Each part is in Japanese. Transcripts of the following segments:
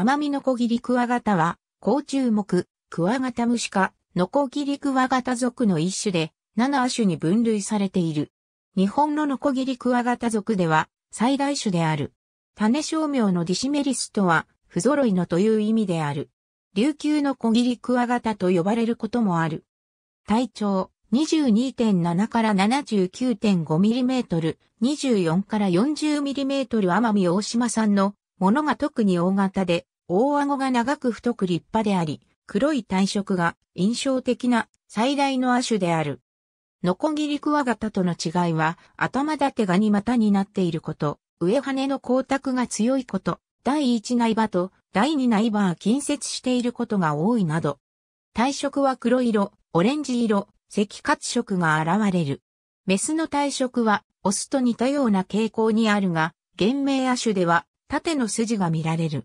アマミノコギリクワガタは、甲虫目、クワガタムシ科、ノコギリクワガタ属の一種で、7種に分類されている。日本のノコギリクワガタ属では、最大種である。種商名のディシメリスとは、不揃いのという意味である。琉球のコギリクワガタと呼ばれることもある。体長22.7から7 9 5ミリメートル、24から 40mm 奄美大島産の物が特に大型で、大顎が長く太く立派であり、黒い体色が印象的な最大の亜種である。ノコギリクワガタとの違いは、頭立てが2股になっていること、上羽の光沢が強いこと、第1内場と第2内場は近接していることが多いなど。体色は黒色、オレンジ色、赤褐色が現れる。メスの体色は、オスと似たような傾向にあるが、現名亜種では縦の筋が見られる。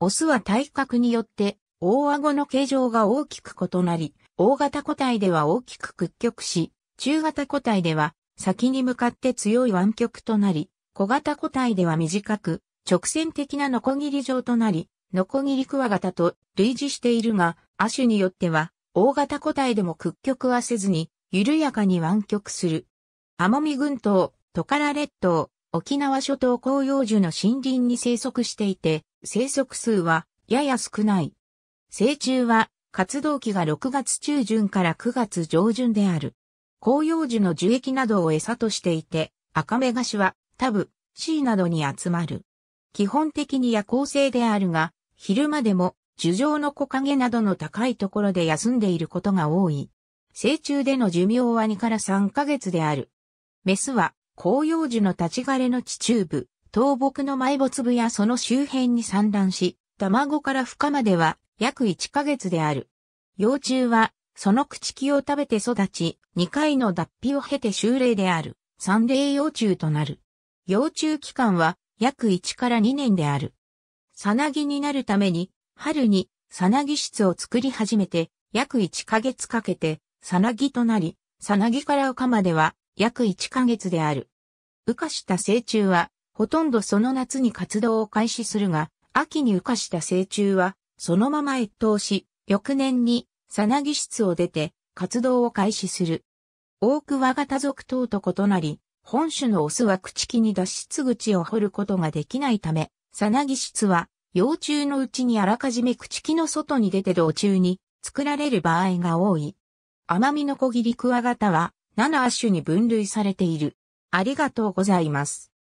オスは体格によって大顎の形状が大きく異なり、大型個体では大きく屈曲し、中型個体では先に向かって強い湾曲となり、小型個体では短く、直線的なノコギリ状となり、ノコギリクワガタと類似しているが、亜種によっては、大型個体でも屈曲はせずに、緩やかに湾曲する。アモミ群島、トカラ列島、沖縄諸島紅葉樹の森林に生息していて、生息数はやや少ない。成虫は活動期が6月中旬から9月上旬である。紅葉樹の樹液などを餌としていて、赤目菓子はタブ、シーなどに集まる。基本的に夜行性であるが、昼間でも樹上の木陰などの高いところで休んでいることが多い。成虫での寿命は2から3ヶ月である。メスは広葉樹の立ち枯れの地中部、倒木の埋没部やその周辺に産卵し、卵から孵化までは約1ヶ月である。幼虫は、その朽木を食べて育ち、2回の脱皮を経て修例である、三例幼虫となる。幼虫期間は約1から2年である。さなぎになるために、春にさなぎ室を作り始めて、約1ヶ月かけて、さなぎとなり、さなぎから丘までは約1ヶ月である。羽化した成虫は、ほとんどその夏に活動を開始するが、秋に羽化した成虫は、そのまま越冬し、翌年に、さなぎ室を出て、活動を開始する。多くは型属等と異なり、本種のオスは朽木に脱出口を掘ることができないため、さなぎ室は、幼虫のうちにあらかじめ朽木の外に出て道中に作られる場合が多い。甘みの小切りクワガタは7亜種に分類されている。ありがとうございます。